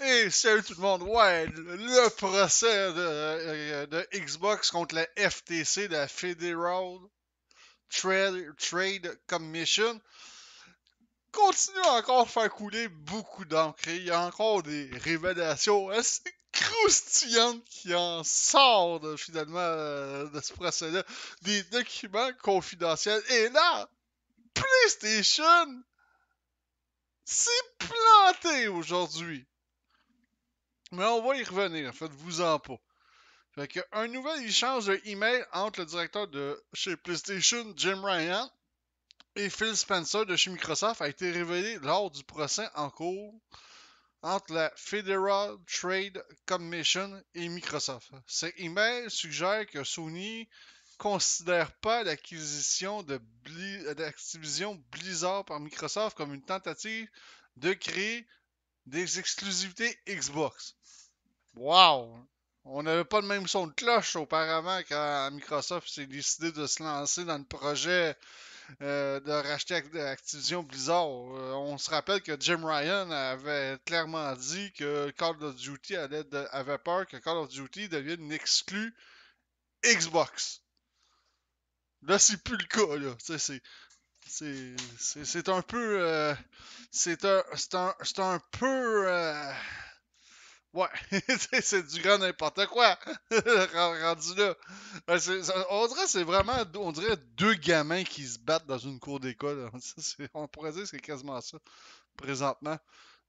Et salut tout le monde! Ouais, le procès euh, de, Xbox contre la FTC, de la Federal Trade, Commission, continue encore à faire couler beaucoup d'encre. Il y a encore des révélations assez croustillantes qui en sortent finalement euh, de ce procès-là. Des documents confidentiels. Et là, PlayStation s'est planté aujourd'hui. Mais on va y revenir, faites-vous-en pas. Fait un nouvel échange de email entre le directeur de chez PlayStation, Jim Ryan, et Phil Spencer de chez Microsoft a été révélé lors du procès en cours entre la Federal Trade Commission et Microsoft. Ces emails suggèrent que Sony ne considère pas l'acquisition de d'Activision Blizzard par Microsoft comme une tentative de créer des exclusivités Xbox. Wow! On n'avait pas le même son de cloche auparavant quand Microsoft s'est décidé de se lancer dans le projet euh, de racheter Activision Blizzard. Euh, on se rappelle que Jim Ryan avait clairement dit que Call of Duty avait peur que Call of Duty devienne une exclue Xbox. Là, c'est plus le cas. Là. C'est, c'est un peu. Euh, c'est un, peu. Euh, ouais, c'est du grand n'importe quoi. rendu là. Ben, on dirait c'est vraiment on dirait deux gamins qui se battent dans une cour d'école. On pourrait dire que c'est quasiment ça, présentement.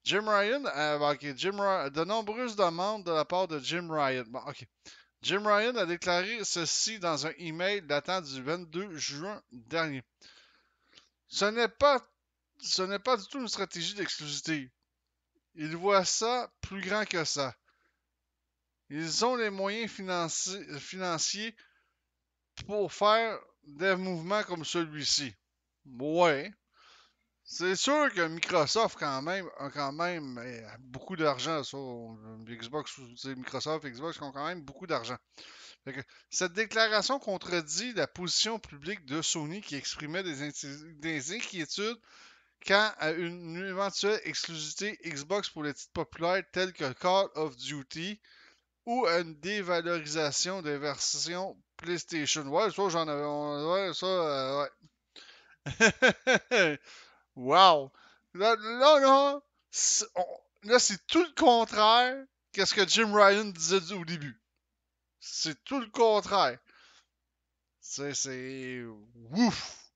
Jim Ryan, euh, ben, Jim Ryan, de nombreuses demandes de la part de Jim Ryan. Bon, ok. Jim Ryan a déclaré ceci dans un email datant du 22 juin dernier. Ce n'est pas, ce n'est pas du tout une stratégie d'exclusivité. Ils voient ça plus grand que ça. Ils ont les moyens financiers pour faire des mouvements comme celui-ci. Ouais. C'est sûr que Microsoft, quand même, a quand même eh, beaucoup d'argent. Xbox, Microsoft, Xbox ont quand même beaucoup d'argent. Cette déclaration contredit la position publique de Sony qui exprimait des, inquiétudes quant à une éventuelle exclusivité Xbox pour les titres populaires tels que Call of Duty ou une dévalorisation des versions PlayStation. Ouais, ça, j'en avais. Ouais, ça, euh, ouais. wow! Là, là, là, c'est tout le contraire quest ce que Jim Ryan disait au début. C'est tout le contraire. C'est. Ouf!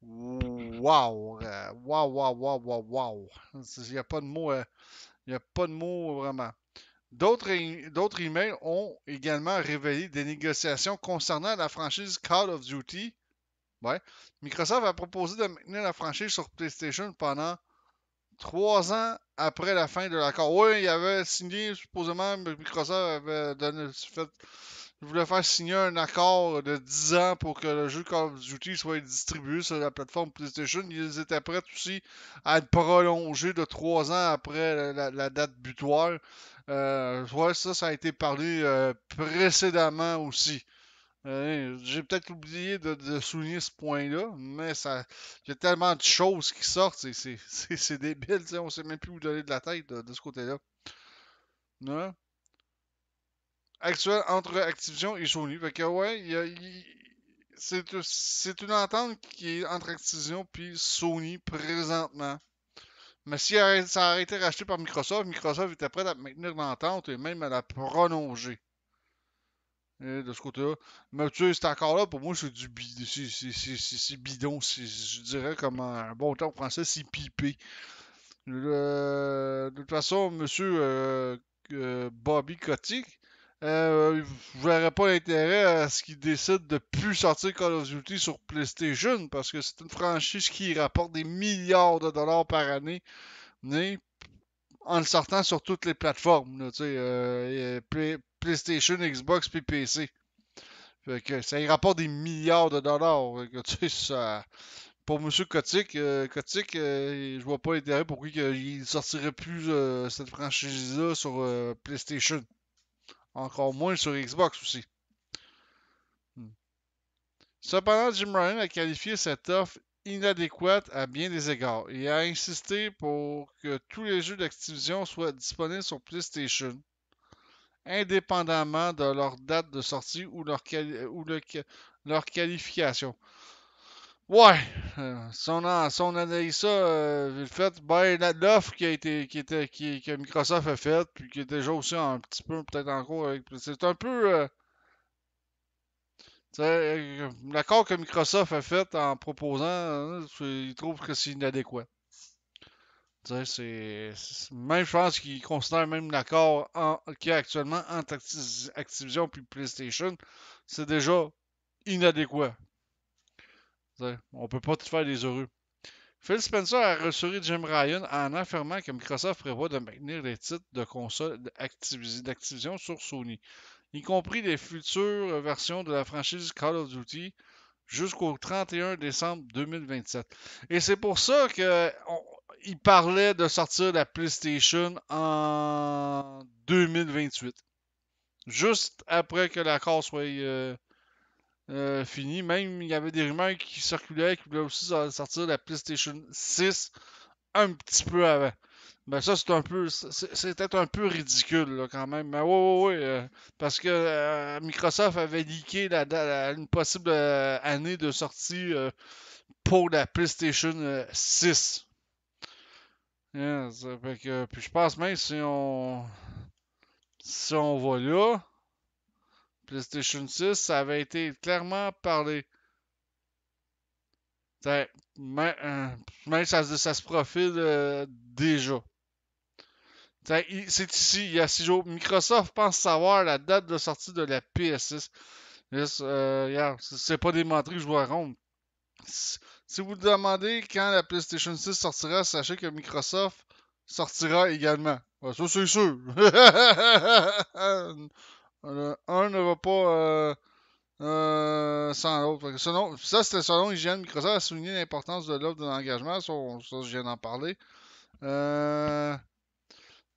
wow! Wow, wow, wow, wow, wow! Il n'y a pas de mots. il euh, n'y a pas de mots vraiment. D'autres emails ont également révélé des négociations concernant la franchise Call of Duty. Microsoft a proposé de maintenir la franchise sur PlayStation pendant trois ans après la fin de l'accord. Oui, il avait signé, supposément, Microsoft avait donné, fait, voulait faire signer un accord de dix ans pour que le jeu Call of Duty soit distribué sur la plateforme PlayStation. Ils étaient prêts aussi à être prolongés de trois ans après la, date butoir. Euh, oui, ça, ça a été parlé euh, précédemment aussi. Euh, j'ai peut-être oublié de, souligner ce point-là, mais ça, il y a tellement de choses qui sortent, c'est débile, on sait même plus où donner de la tête de, ce côté-là. Actuel entre Activision et Sony. Fait que ouais, c'est une entente qui est entre Activision et Sony présentement. Mais si ça aurait été racheté par Microsoft, Microsoft était prêt à maintenir l'entente et même à la prolonger. Hein, de ce côté-là. sais, c'est encore là. Pour moi, c'est du bidon. C'est bidon. Je dirais comme un bon temps français, c'est pipé. de toute façon, monsieur euh, euh, Bobby Kotick, euh, je verrais pas l'intérêt à ce qu'il décide de plus sortir Call of Duty sur PlayStation parce que c'est une franchise qui rapporte des milliards de dollars par année Mais en le sortant sur toutes les plateformes. euh, PlayStation, Xbox PC. Fait que ça rapporte des milliards de dollars. Que, Pour M. Kotick, euh, Kotick euh, je vois pas l'intérêt pourquoi il sortirait plus euh, cette franchise-là sur euh, PlayStation. Encore moins sur Xbox aussi. Hmm. Cependant, Jim Ryan a qualifié cette offre inadéquate à bien des égards et a insisté pour que tous les jeux d'Activision soient disponibles sur PlayStation indépendamment de leur date de sortie ou leur, ou leur qualification. Ouais, euh, son si, on analyse ça, le euh, fait, ben, l'offre qui a été, qui était, qui, que Microsoft a faite, puis qui est déjà aussi un petit peu, peut-être encore, c'est un peu, euh, L'accord que Microsoft a fait en proposant, il trouve que c'est inadéquat. C'est, même, je pense qu'ils considèrent même l'accord qu'il y a actuellement entre Activision et PlayStation, c'est déjà inadéquat. On peut pas tout faire des heureux. Phil Spencer a rassuré Jim Ryan en affirmant que Microsoft prévoit de maintenir les titres de console d'Activision sur Sony, y compris les futures versions de la franchise Call of Duty jusqu'au 31 décembre 2027. Et c'est pour ça que il parlait de sortir la PlayStation en 2028. Juste après que l'accord soit euh, euh, fini. Même, il y avait des rumeurs qui circulaient qui voulaient aussi sortir la PlayStation 6 un petit peu avant. Ben ça, c'est un peu. C'était un peu ridicule quand même. Mais oui, oui, oui. Euh, parce que Microsoft avait leaké la, une possible année de sortie pour la PlayStation 6. Hein, puis je pense même si on si on va là, PlayStation 6, ça avait été clairement parlé. Même, euh, même ça, ça, se profile euh, déjà. C'est ici, il y a six jours. Microsoft pense savoir la date de sortie de la PS6. Euh, c'est pas démontré que je vois rond. Si vous vous demandez quand la PlayStation 6 sortira, sachez que Microsoft sortira également. ça, c'est sûr. un ne va pas euh, euh, sans l'autre. ça, c'était selon IGN. Microsoft a souligné l'importance de l'offre de l'engagement. Ça, je viens d'en parler. Euh,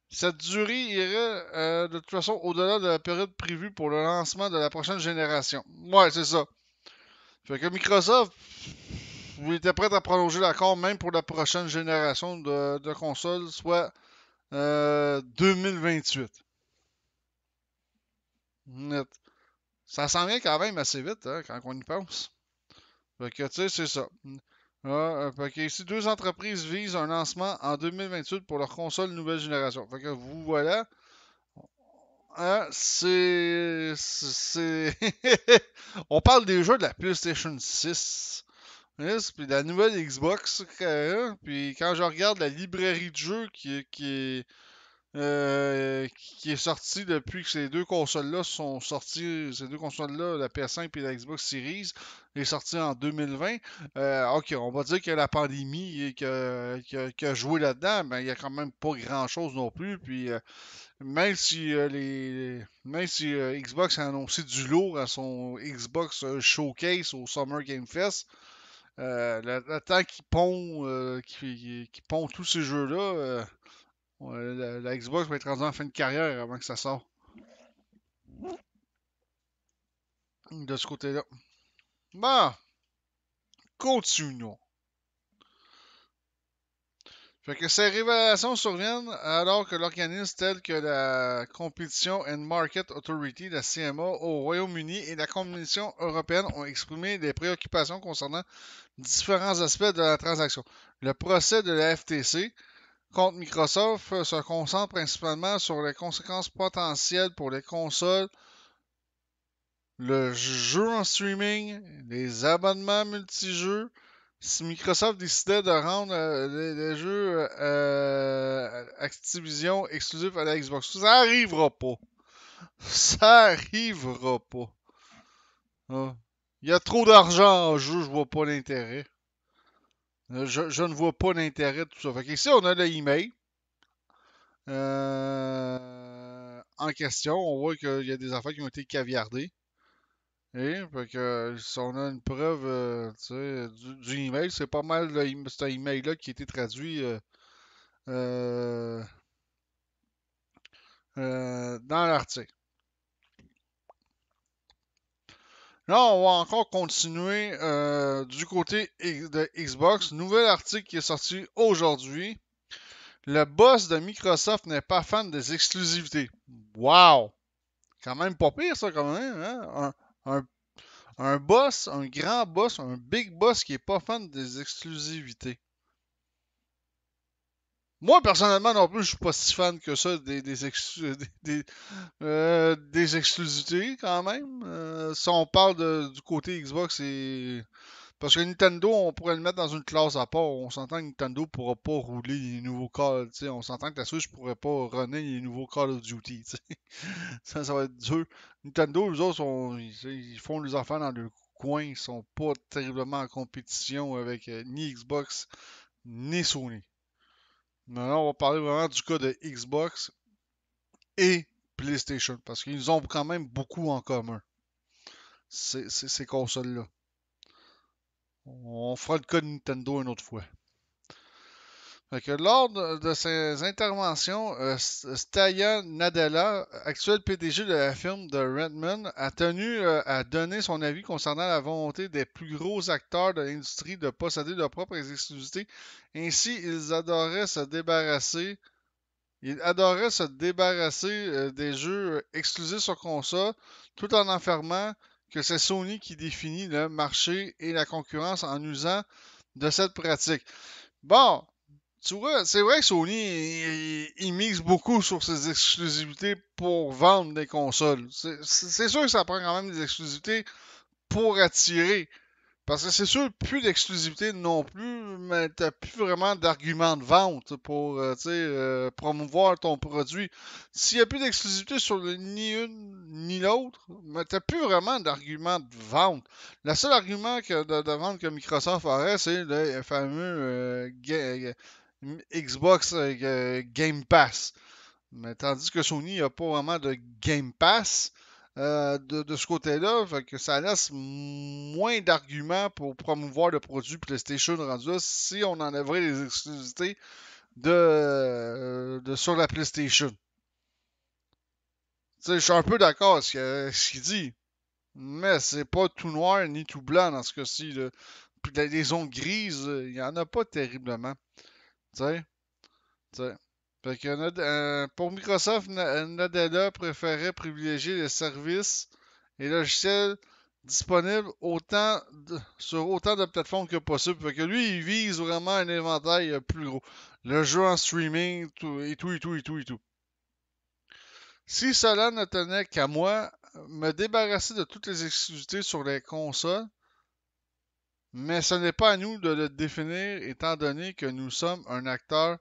cette durée irait de toute façon au-delà de la période prévue pour le lancement de la prochaine génération. Ouais, c'est ça. Fait que Microsoft, vous étiez prêt à prolonger l'accord même pour la prochaine génération de, consoles, soit 2028. Euh, ça s'en vient quand même assez vite hein, quand on y pense. Fait que, tu sais, c'est ça. Ah, euh, ici, deux entreprises visent un lancement en 2028 pour leur console nouvelle génération. Fait que vous voilà. Ah, c'est. on parle des jeux de la PlayStation 6 puis la nouvelle Xbox. Euh, puis quand je regarde la librairie de jeux qui, euh, qui est. sortie depuis que ces deux consoles-là sont sorties, ces deux consoles-là, la PS5 et la Xbox Series, est sortie en 2020. Euh, ok, on va dire que la pandémie et que, que, joué là-dedans, mais il n'y a quand même pas grand-chose non plus. Puis même si les même si Xbox a annoncé du lourd à son Xbox Showcase au Summer Game Fest, euh, le, temps qui pond, euh, qui, pond tous ces jeux-là, euh, la, Xbox va être rendue en fin de carrière avant que ça sorte. De ce côté-là. Bon. Bah, continuons ces révélations surviennent alors que l'organisme tel que la Competition and Market Authority, la CMA, au Royaume-Uni et la Commission européenne ont exprimé des préoccupations concernant différents aspects de la transaction. Le procès de la FTC contre Microsoft se concentre principalement sur les conséquences potentielles pour les consoles, le jeu en streaming, les abonnements multijeux, si Microsoft décidait de rendre euh, les, jeux euh, Activision exclusifs à la Xbox, ça arrivera pas. Ça arrivera pas. Hein. Il y a trop d'argent en jeu, je vois pas l'intérêt. Euh, je, ne vois pas l'intérêt de tout ça. ici, on a le email. en question, on voit qu'il y a des affaires qui ont été caviardées. Et, euh, si on a une preuve euh, du, email, c'est pas mal cet email-là qui a été traduit euh, dans l'article. Là, on va encore continuer du côté de Xbox. Nouvel article qui est sorti aujourd'hui. Le boss de Microsoft n'est pas fan des exclusivités. Wow! Quand même pas pire, ça, quand même. Hein? un, un boss, un grand boss, un big boss qui est pas fan des exclusivités. Moi, personnellement, non plus, je suis pas si fan que ça des, des, euh, des, exclusivités, quand même. Euh, si on parle du côté Xbox et parce que Nintendo, on pourrait le mettre dans une classe à part. On s'entend que Nintendo ne pourra pas rouler les nouveaux Call. Duty, On s'entend que la Switch pourrait pas runner les nouveaux Call of Duty. ça, ça va être dur. Nintendo, eux autres, ils font les enfants dans le coin. Ils sont pas terriblement en compétition avec euh, ni Xbox ni Sony. Maintenant, on va parler vraiment du cas de Xbox et PlayStation. Parce qu'ils ont quand même beaucoup en commun. ces consoles-là. On fera le code Nintendo une autre fois. lors de, ses interventions, euh, Nadella, actuel PDG de la firme de Redmond, a tenu euh, à donner son avis concernant la volonté des plus gros acteurs de l'industrie de posséder leurs propres exclusivités. Ainsi, ils adoraient se débarrasser. Ils se débarrasser euh, des jeux euh, exclusifs sur console tout en enfermant que c'est Sony qui définit le marché et la concurrence en usant de cette pratique. Bon, tu c'est vrai que Sony, il, mixe beaucoup sur ses exclusivités pour vendre des consoles. C'est sûr que ça prend quand même des exclusivités pour attirer parce que c'est sûr, plus d'exclusivité non plus, mais t'as plus vraiment d'argument de vente pour euh, euh, promouvoir ton produit. S'il n'y a plus d'exclusivité sur ni une ni l'autre, mais t'as plus vraiment d'argument de vente. Le seul argument de, vente que Microsoft aurait, c'est le fameux euh, Xbox Game Pass. Mais tandis que Sony n'a pas vraiment de Game Pass, euh, de, ce côté-là, que ça laisse moins d'arguments pour promouvoir le produit PlayStation rendu si on enlèverait les exclusivités de, euh, sur la PlayStation. Je suis un peu d'accord avec ce qu'il dit, mais c'est pas tout noir ni tout blanc dans ce cas-ci. Les zones grises, il n'y en a pas terriblement. Euh, pour Microsoft, euh, Nadella préférait privilégier les services et logiciels disponibles autant sur autant de plateformes que possible. que lui, il vise vraiment un éventail euh, plus gros. Le jeu en streaming et tout, et tout, et tout, et tout. Si cela ne tenait qu'à moi, me débarrasser de toutes les exclusivités sur les consoles, mais ce n'est pas à nous de le définir étant donné que nous sommes un acteur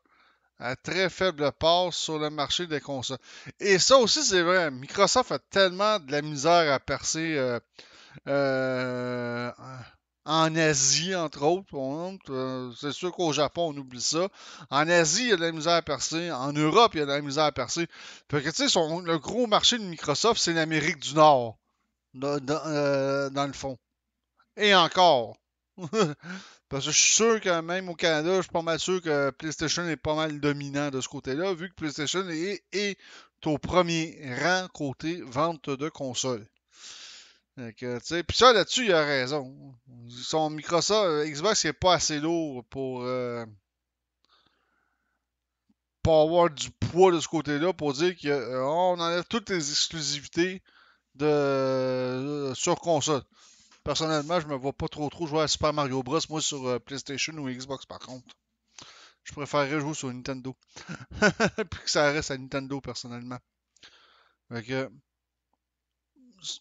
à très faible part sur le marché des consoles. Et ça aussi, c'est vrai. Microsoft a tellement de la misère à percer euh, euh, en Asie, entre autres. Euh, c'est sûr qu'au Japon, on oublie ça. En Asie, il y a de la misère à percer. En Europe, il y a de la misère à percer. que, tu sais, le gros marché de Microsoft, c'est l'Amérique du Nord, dans le fond. Et encore. Parce que je suis sûr que même au Canada, je suis pas mal sûr que PlayStation est pas mal dominant de ce côté-là, vu que PlayStation est, au premier rang côté vente de consoles. Puis ça, là-dessus, il a raison. Son Microsoft, euh, Xbox n'est pas assez lourd pour, euh, avoir du poids de ce côté-là pour dire qu'on euh, enlève toutes les exclusivités de, sur console. Personnellement, je me vois pas trop trop jouer à Super Mario Bros. Moi sur euh, PlayStation ou Xbox par contre. Je préférerais jouer sur Nintendo. Puis que ça reste à Nintendo personnellement. mais que. ce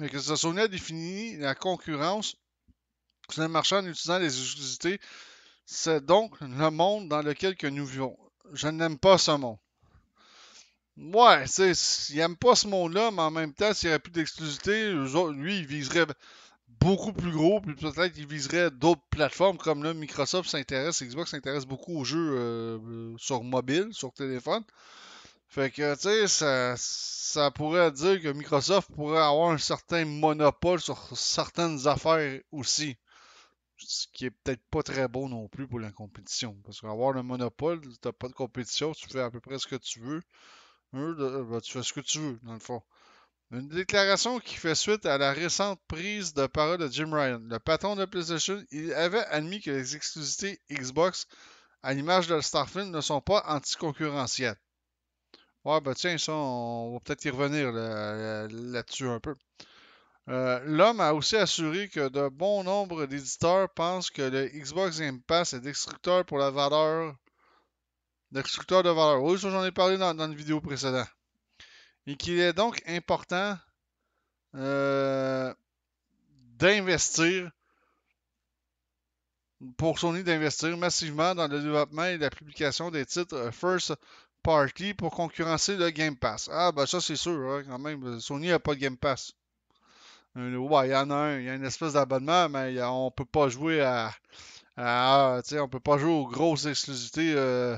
que Sony défini la concurrence sur le marché en utilisant les exclusivités. C'est donc le monde dans lequel que nous vivons. Je n'aime pas ce monde. Ouais, tu il aime pas ce monde là mais en même temps, s'il n'y avait plus d'exclusivité, lui, il viserait beaucoup plus gros, puis peut-être qu'il viserait d'autres plateformes, comme là, Microsoft s'intéresse, Xbox s'intéresse beaucoup aux jeux euh, sur mobile, sur téléphone. Fait que, tu sais, ça, pourrait dire que Microsoft pourrait avoir un certain monopole sur certaines affaires aussi. Ce qui est peut-être pas très bon non plus pour la compétition. Parce qu'avoir un monopole, t'as pas de compétition, tu fais à peu près ce que tu veux. Euh, ben, tu fais ce que tu veux, dans le fond. Une déclaration qui fait suite à la récente prise de parole de Jim Ryan, le patron de PlayStation. Il avait admis que les exclusivités Xbox, à l'image de Starfield, ne sont pas anticoncurrentielles. Ouais, ben tiens, on va peut-être y revenir euh, là-dessus un peu. Euh, l'homme a aussi assuré que de bon nombre d'éditeurs pensent que le Xbox Game Pass est destructeur pour la valeur destructeur de valeur. Oui, ça j'en ai parlé dans, une vidéo précédente. Et qu'il est donc important euh, d'investir pour Sony d'investir massivement dans le développement et la publication des titres First Party pour concurrencer le Game Pass. Ah ben ça c'est sûr, hein, quand même. Sony n'a pas de Game Pass. Euh, ouais, il y en a un, il y a une espèce d'abonnement, mais on peut pas jouer à. à, on peut pas jouer aux grosses exclusivités euh,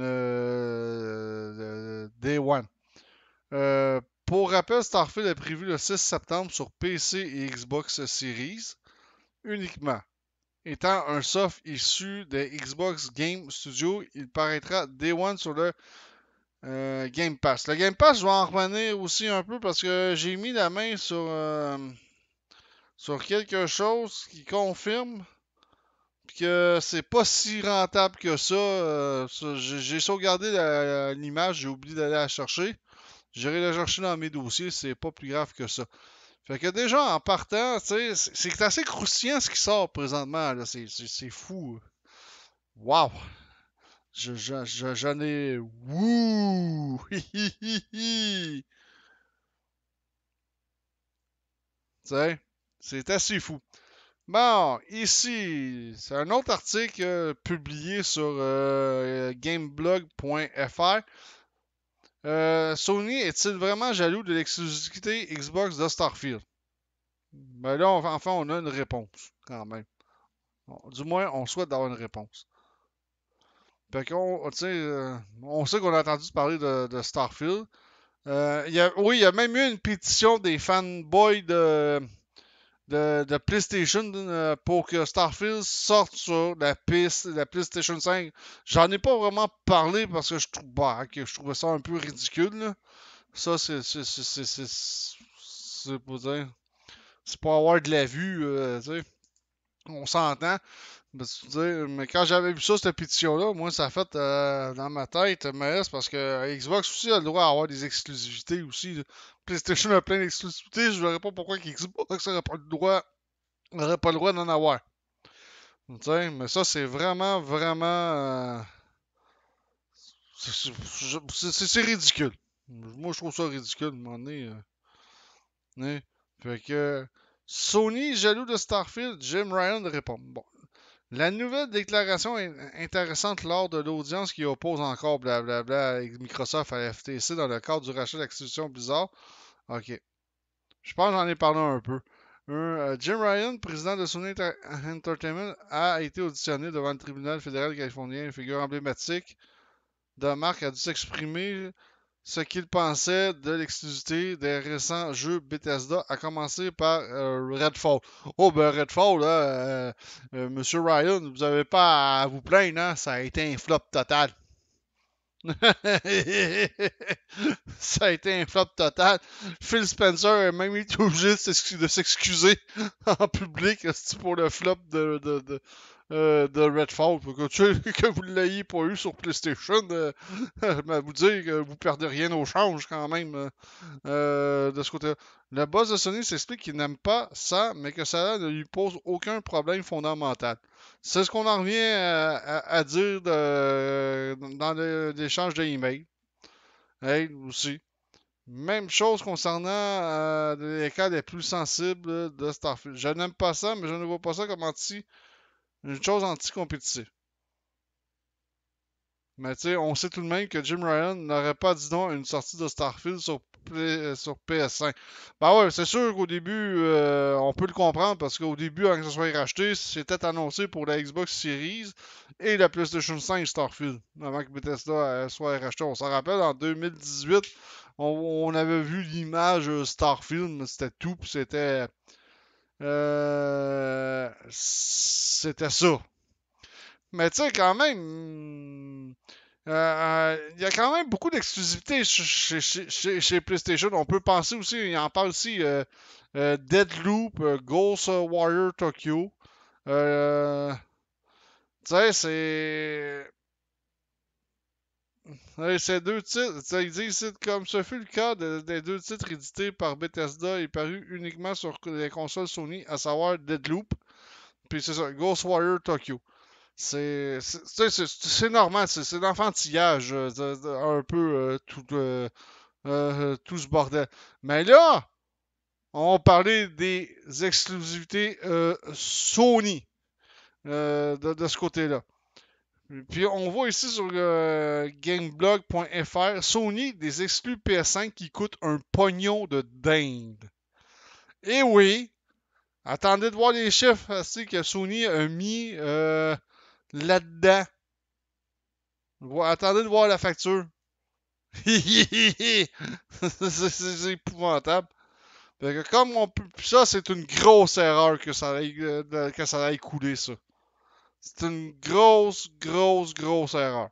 euh, euh, day One. Euh, pour rappel, Starfield est prévu le 6 septembre sur PC et Xbox Series uniquement. Étant un soft issu de Xbox Game Studio, il paraîtra Day One sur le Game Pass. Le Game Pass, je vais en revenir aussi un peu parce que j'ai mis la main sur, sur quelque chose qui confirme c'est pas si rentable que ça. Euh, j'ai sauvegardé l'image, j'ai oublié d'aller la chercher. J'irai la chercher dans mes dossiers, c'est pas plus grave que ça. Fait que déjà, en partant, c'est assez croustillant ce qui sort présentement. C'est fou. Waouh! J'en je, ai. Wouh! c'est assez fou. Bon, ici, c'est un autre article euh, publié sur euh, gameblog.fr. Euh, Sony est-il vraiment jaloux de l'exclusivité Xbox de Starfield? ben là, enfin, on a une réponse, quand même. du moins, on souhaite d'avoir une réponse. Fait qu'on, oh, on sait qu'on a entendu parler de, Starfield. oui, il y a même eu une pétition des fanboys de de, PlayStation euh, pour que Starfield sorte sur la piste, la PlayStation 5. J'en ai pas vraiment parlé parce que je, trouve, bah, je trouvais ça un peu ridicule. Ça, c'est. C'est pour dire. C'est pour avoir de la vue, euh, On s'entend. Mais quand j'avais vu ça, cette pétition-là, moi, ça a fait euh, dans ma tête, mais parce que Xbox aussi a le droit d'avoir des exclusivités aussi. PlayStation a plein d'exclusivités, je ne verrais pas pourquoi Xbox n'aurait pas le droit droit d'en avoir. mais ça, c'est vraiment, vraiment. Euh, c'est ridicule. Moi, je trouve ça ridicule, un moment euh, hein. Fait que. Sony jaloux de Starfield, Jim Ryan répond. Bon, la nouvelle déclaration est intéressante lors de l'audience qui oppose encore blablabla avec Microsoft à FTC dans le cadre du rachat d'acquisition bizarre. OK. Je pense que j'en ai parlé un peu. Euh, Jim Ryan, président de Sony Entertainment, a été auditionné devant le tribunal fédéral californien. Une figure emblématique de marque a dû s'exprimer ce qu'il pensait de l'exclusivité des récents jeux Bethesda, à commencer par euh, Redfall. Oh, ben Redfall, euh, euh, Monsieur Ryan, vous n'avez pas à vous plaindre, hein, ça a été un flop total. ça a été un flop total. Phil Spencer a même été obligé de s'excuser en public pour le flop de euh, de Redfall. Que, que vous ne l'ayez pas eu sur PlayStation, euh, vous dire que vous perdez rien au change quand même euh, euh, de ce côté Le boss de Sony s'explique qu'il n'aime pas ça, mais que ça ne lui pose aucun problème fondamental. C'est ce qu'on en revient à, dire de, dans l'échange d'emails. Hey, aussi. Même chose concernant les cas les plus sensibles de Starfield. Je n'aime pas ça, mais je ne vois pas ça comme anti une chose anti anti-compétitive. Mais tu sais, on sait tout de même que Jim Ryan n'aurait pas dit non à une sortie de Starfield sur, PS5. Euh, ben ouais, c'est sûr qu'au début, euh, on peut le comprendre parce qu'au début, avant que ce soit racheté, c'était annoncé pour la Xbox Series et la PlayStation 5 Starfield, avant que Bethesda euh, soit rachetée. On s'en rappelle, en 2018, on, avait vu l'image Starfield, c'était tout, c'était euh, c'était ça. Mais tu sais, quand même, hmm, euh, euh, il y a quand même beaucoup d'exclusivité chez, chez, PlayStation. On peut penser aussi, il en parle aussi, Deadloop, Ghost Warrior Tokyo. tu sais, c'est ces deux titres, ils disent comme ce fut le cas des deux titres édités par Bethesda et parus uniquement sur les consoles Sony, à savoir Deadloop, puis c'est ça, Ghostwire Tokyo. C'est normal, c'est l'enfantillage, euh, un peu euh, euh, tout, ce bordel. Mais là, on parlait des exclusivités Sony de ce côté-là. Puis on voit ici sur euh, gameblog.fr, Sony, des exclus PS5 qui coûtent un pognon de dinde. Eh oui, attendez de voir les chiffres que Sony a mis euh, là-dedans. Attendez de voir la facture. c'est épouvantable. comme on ça, c'est une grosse erreur que ça aille, euh, que ça aille couler, ça. C'est une grosse, grosse, grosse erreur.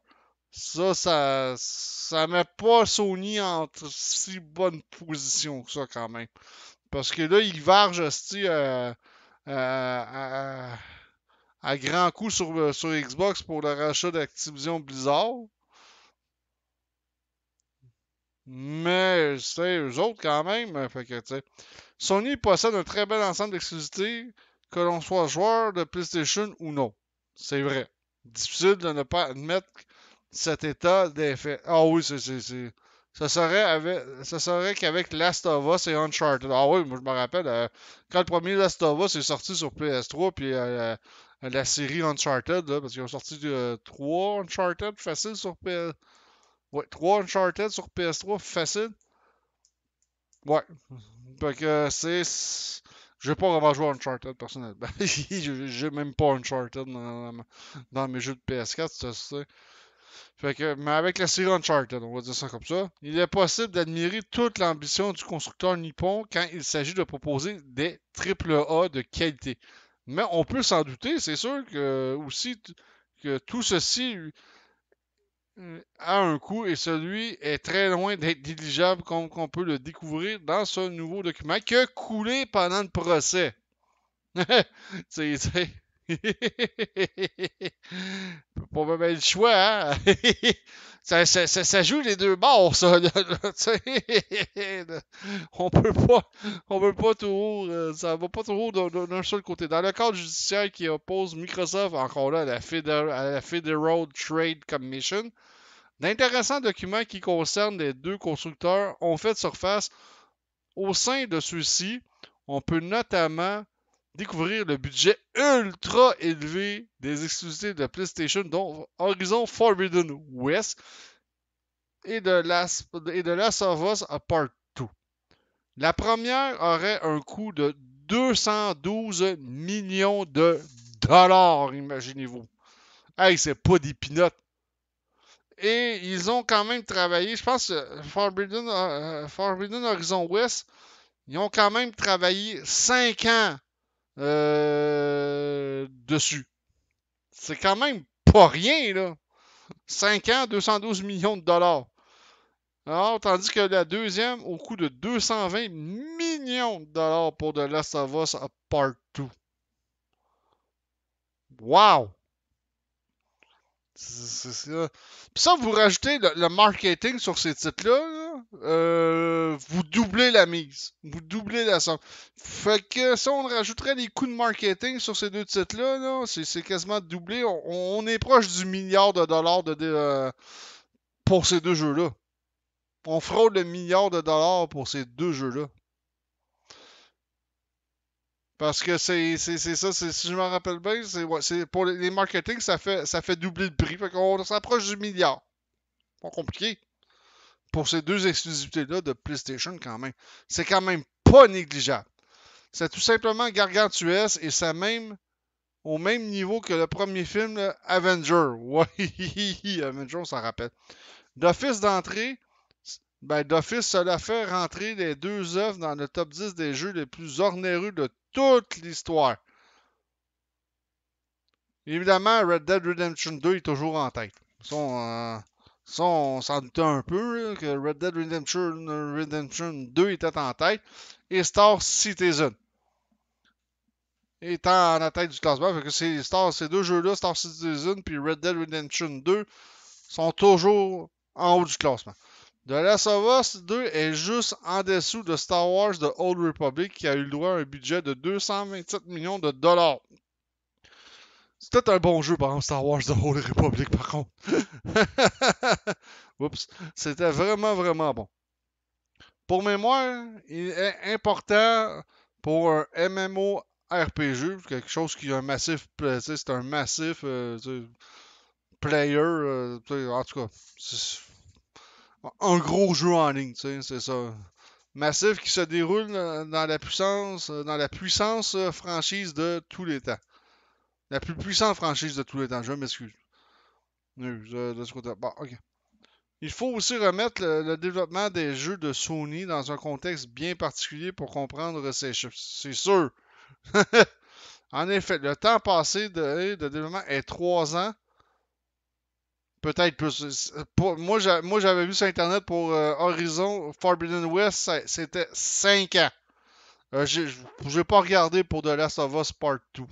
Ça, ça, ça met pas Sony en si bonne position que ça, quand même. Parce que là, il varge, euh, euh, à, à, grand coup sur, euh, sur Xbox pour le rachat d'Activision Blizzard. Mais c'est eux autres quand même. Fait Sony possède un très bel ensemble d'exclusivités, que l'on soit joueur de PlayStation ou non. C'est vrai. Difficile de ne pas admettre cet état d'effet. Ah oui, c'est. Ça serait, avec, ça serait qu'avec Last of Us et Uncharted. Ah oui, moi je me rappelle, euh, quand le premier Last of Us est sorti sur PS3, puis euh, la série Uncharted, là, parce qu'ils ont sorti 3 euh, Uncharted facile sur PS... Ouais, 3 Uncharted sur PS3 facile. Ouais. parce que c'est... Je vais pas avoir joué Uncharted personnellement. J'ai même pas Uncharted dans, mes jeux de PS4, mais avec la série Uncharted, on va dire ça comme ça, il est possible d'admirer toute l'ambition du constructeur nippon quand il s'agit de proposer des AAA de qualité. Mais on peut s'en douter, c'est sûr que aussi que tout ceci a euh, un coût et celui est très loin d'être négligeable comme on peut le découvrir dans ce nouveau document qui a coulé pendant le procès. c'est, pas même le choix, hein? ça, ça, joue les deux bords, ça. on peut pas, on peut pas toujours, euh, ça va pas toujours d'un seul côté. Dans le cadre judiciaire qui oppose Microsoft, encore là, à la, Federal, à la Federal Trade Commission, d'intéressants documents qui concernent les deux constructeurs ont fait surface. Au sein de ceux-ci, on peut notamment découvrir le budget ultra élevé des exclusivités de PlayStation, dont Horizon Forbidden West et de Last, et de of Us Part 2. La première aurait un coût de 212 millions de dollars, imaginez-vous. Hey, c'est pas des pinottes. Et ils ont quand même travaillé, je pense, euh, Forbidden, euh, euh, Forbidden Horizon West, ils ont quand même travaillé 5 ans euh, dessus. C'est quand même pas rien, là. 5 ans, 212 millions de dollars. Alors, tandis que la deuxième, au coût de 220 millions de dollars pour de Last of Us Part 2. Wow! ça. ça, vous rajoutez le, marketing sur ces titres-là, là euh, vous doublez la mise. Vous doublez la somme. Fait que si on rajouterait les coûts de marketing sur ces deux titres-là, c'est quasiment doublé. On, est proche du milliard de dollars euh, pour ces deux jeux-là. On fraude le milliard de dollars pour ces deux jeux-là. Parce que c'est ça, si je me rappelle bien, c'est pour les, marketing, ça fait, ça fait doubler le prix. Fait qu'on s'approche du milliard. Pas compliqué pour ces deux exclusivités-là de PlayStation quand même. C'est quand même pas négligeable. C'est tout simplement Gargantuesque et c'est même au même niveau que le premier film Avenger. Oui, Avenger, on s'en rappelle. D'office d'entrée, ben, d'office, cela fait rentrer les deux œuvres dans le top 10 des jeux les plus ornéreux de toute l'histoire. Évidemment, Red Dead Redemption 2 est toujours en tête. Son, ça, on s'en doutait un peu que Red Dead Redemption, Redemption 2 était en tête et Star Citizen étant en tête du classement. Fait que ces, Star, deux jeux-là, Star Citizen et Red Dead Redemption 2, sont toujours en haut du classement. The Last of Us 2 est juste en dessous de Star Wars The Old Republic qui a eu le droit à un budget de 227 millions de dollars. C'est un bon jeu, par exemple, Star Wars The Old Republic, par contre. Oups. C'était vraiment, vraiment bon. Pour mémoire, il est important pour un MMORPG, quelque chose qui est un massif, c'est un massif euh, player, euh, en tout cas, un gros jeu en ligne, c'est ça. Massif qui se déroule euh, dans la puissance, dans la puissance franchise de tous les temps. La plus puissante franchise de tous les temps. Je m'excuse. Euh, de ok. Il faut aussi remettre le, développement des jeux de Sony dans un contexte bien particulier pour comprendre ces chiffres. C'est sûr. en effet, le temps passé de, développement est 3 ans. Peut-être plus. moi, j'avais vu sur Internet pour euh, Horizon Forbidden West, c'était 5 ans. Euh, je je vais pas regarder pour The Last of Us Part 2.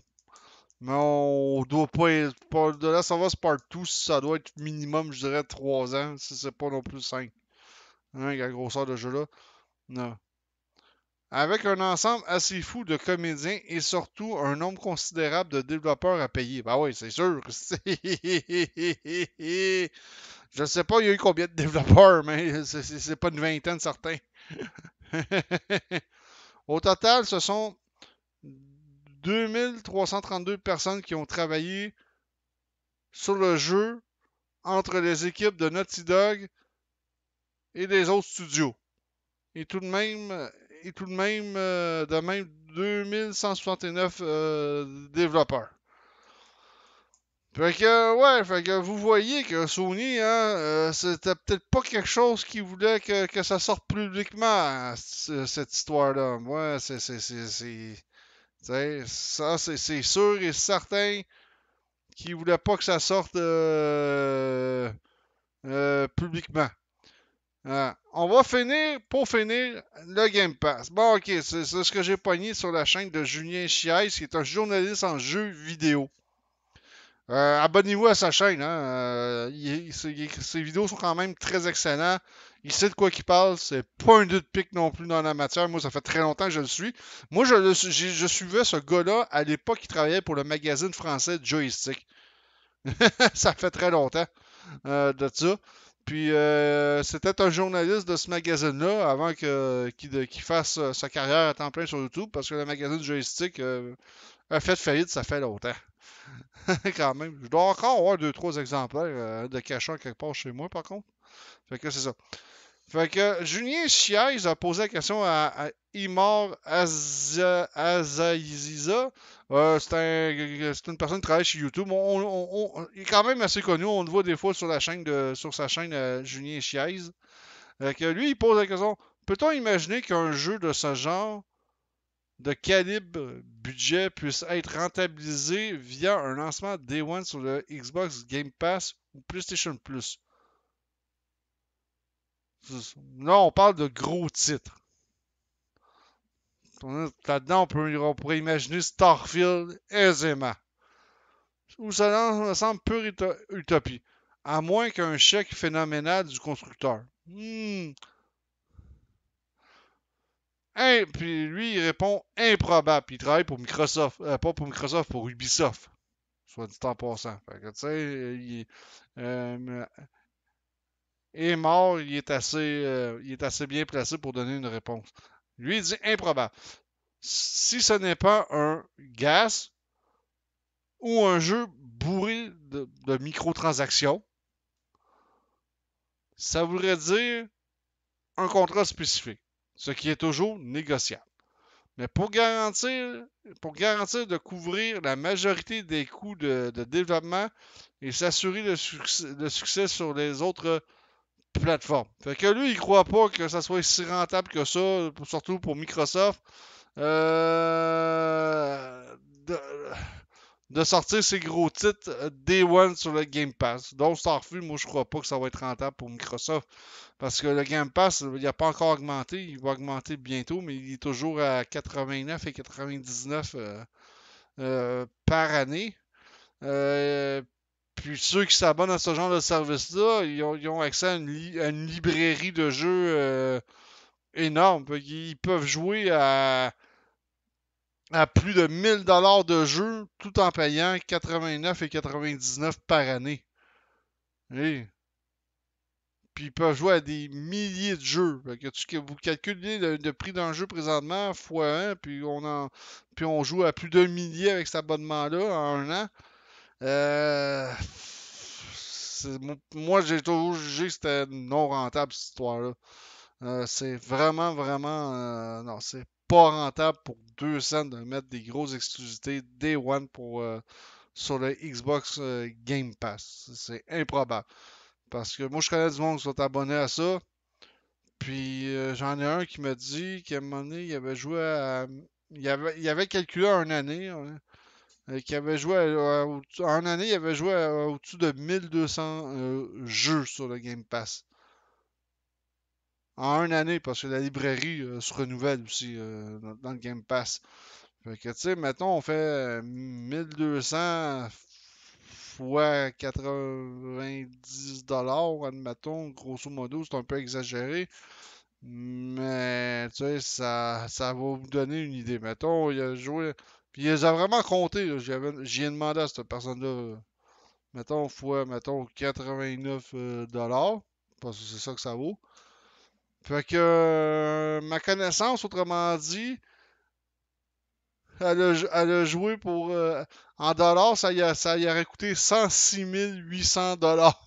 Mais on doit pas. de là, ça va, se partout. ça doit être minimum, je dirais, 3 ans, si c'est pas non plus 5. Hein, la grosseur de jeu-là. Non. Avec un ensemble assez fou de comédiens et surtout un nombre considérable de développeurs à payer. Bah ben oui, c'est sûr. je sais pas, il y a eu combien de développeurs, mais c'est pas une vingtaine certains. Au total, ce sont 2332 personnes qui ont travaillé sur le jeu entre les équipes de Naughty Dog et des autres studios. Et tout de même, et tout de même, euh, de même 2169 euh, développeurs. Fait que, ouais, fait que vous voyez que Sony, hein, euh, c'était peut-être pas quelque chose qui voulait que, ça sorte publiquement, cette histoire-là. Moi, ouais, c'est ça, c'est sûr et certain qu'ils voulait pas que ça sorte euh, euh, publiquement. Hein. on va finir, pour finir, le Game Pass. Bon, ok, c'est ce que j'ai pogné sur la chaîne de Julien Chiaise, qui est un journaliste en jeu vidéo. Euh, Abonnez-vous à sa chaîne. Hein. Euh, ses, vidéos sont quand même très excellentes. Il sait de quoi il parle. C'est pas un doute de pique non plus dans la matière. Moi, ça fait très longtemps que je le suis. Moi, je, je suivais ce gars-là à l'époque qui travaillait pour le magazine français Joystick. ça fait très longtemps euh, de ça. Puis euh, c'était un journaliste de ce magazine-là avant qu'il fasse sa carrière à temps plein sur YouTube parce que le magazine Joystick, a fait faillite, ça fait longtemps. quand même. Je dois encore avoir deux, trois exemplaires euh, de cachant quelque part chez moi, par contre. Fait que c'est ça. Fait que Julien Chiaise a posé la question à, Imar Azaiziza. Euh, c'est une personne qui travaille chez YouTube. il est quand même assez connu. On le voit des fois sur, la chaîne de, sur sa chaîne euh, Julien Chiaise. que lui, il pose la question Peut-on imaginer qu'un jeu de ce genre de calibre budget puisse être rentabilisé via un lancement Day One sur le Xbox Game Pass ou PlayStation Plus. Là, on parle de gros titres. Là-dedans, on, pourrait imaginer Starfield aisément. Ou ça me semble pure utopie. À moins qu'un chèque phénoménal du constructeur. Hmm, puis lui, il répond improbable. il travaille pour Microsoft. Euh, pas pour Microsoft, pour Ubisoft. Soit dit en passant. Euh, il est mort, il est, assez, euh, il est assez bien placé pour donner une réponse. Lui, il dit improbable. Si ce n'est pas un gas ou un jeu bourré de, de microtransactions, ça voudrait dire un contrat spécifique ce qui est toujours négociable. Mais pour garantir, pour garantir de couvrir la majorité des coûts de, développement et s'assurer le succès, sur les autres plateformes. Fait que lui, il croit pas que ça soit si rentable que ça, surtout pour Microsoft. Euh, de sortir ces gros titres euh, Day One sur le Game Pass. Donc, Starfield, moi, je crois pas que ça va être rentable pour Microsoft. Parce que le Game Pass, il n'a pas encore augmenté. Il va augmenter bientôt, mais il est toujours à 89 et 99 euh, euh, par année. puis ceux qui s'abonnent à ce genre de service-là, ils, ont, accès une, à une librairie de jeux énorme. Ils peuvent jouer à à plus de 1000 dollars de jeu tout en payant 89 et 99 par année. Et... Puis ils peuvent jouer à des milliers de jeux. Que vous calculez le, prix d'un jeu présentement fois 1, puis on, en, on joue à plus de millier avec cet abonnement-là en un an. Euh, moi, j'ai toujours jugé que c'était non rentable cette histoire-là. Euh, c'est vraiment, vraiment. Euh, non, c'est pas rentable pour 200 de mettre des grosses exclusivités Day One pour, euh, sur le Xbox euh, Game Pass. C'est improbable. Parce que moi, je connais du monde qui sont abonnés à ça. Puis euh, j'en ai un qui m'a dit qu'à un moment donné, il avait joué à. Il avait, avait calculé en année. Hein, qu'il qui avait joué en année, il avait joué au-dessus de 1200 jeux sur le Game Pass en une année parce que la librairie euh, se renouvelle aussi euh, dans, le Game Pass. Fait que, tu sais, mettons, on fait 1200 euh, fois 90 dollars, admettons, grosso modo, c'est un peu exagéré. Mais, tu sais, ça, ça va vous donner une idée. Mettons, il a joué. Puis il a vraiment compté. J'y ai demandé à cette personne-là, mettons, fois, mettons, 89 dollars, parce que c'est ça que ça vaut. Fait que euh, ma connaissance, autrement dit, elle a, joué pour. Euh, en dollars, ça y, ça y aurait coûté 106 800 dollars.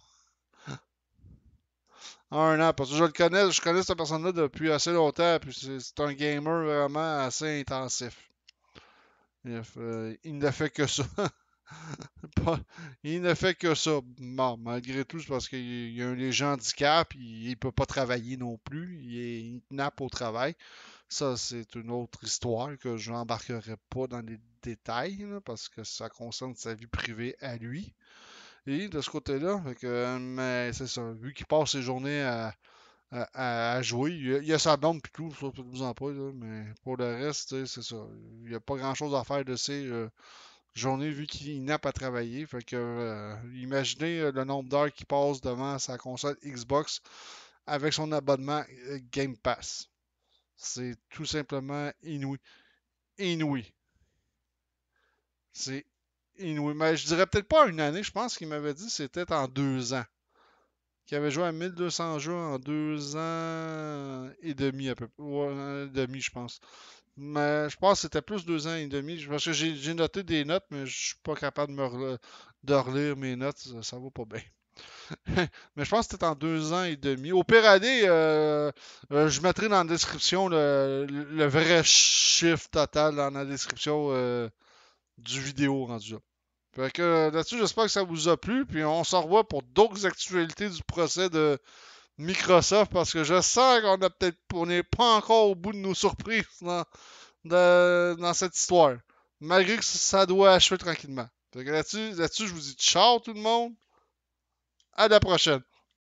un an. Parce que je le connais, je connais cette personne-là depuis assez longtemps. Puis c'est un gamer vraiment assez intensif. Euh, il ne fait que ça. il ne fait que ça. malgré tout, c'est parce qu'il a un léger handicap, il ne peut pas travailler non plus, il est au travail. Ça, c'est une autre histoire que je n'embarquerai pas dans les détails, parce que ça concerne sa vie privée à lui. Et de ce côté-là, c'est ça, vu qu'il passe ses journées à, jouer, il, y a, sa bande et tout, ça, vous en mais pour le reste, c'est ça. Il n'y a pas grand-chose à faire de ses... Euh, journée vu qu'il n'a pas travaillé. Fait que euh, imaginez euh, le nombre d'heures qu'il passe devant sa console Xbox avec son abonnement euh, Game Pass. C'est tout simplement inouï. Inouï. C'est inouï. Mais je dirais peut-être pas une année, je pense qu'il m'avait dit c'était en deux ans. Qu'il avait joué à 1200 jeux en deux ans et demi, à peu près. Ouais, demi, je pense. Mais je pense que c'était plus deux ans et demi. Parce que j'ai noté des notes, mais je suis pas capable de, relire mes notes. Ça, ne va pas bien. mais je pense que c'était en deux ans et demi. Au pire euh, euh, je mettrai dans la description le, vrai chiffre total dans la description euh, du vidéo rendu là. Fait là-dessus, j'espère que ça vous a plu. Puis on se revoit pour d'autres actualités du procès de Microsoft parce que je sens qu'on a peut-être n'est pas encore au bout de nos surprises dans, cette histoire. Malgré que ça doit achever tranquillement. Là-dessus, là je vous dis ciao tout le monde. À la prochaine.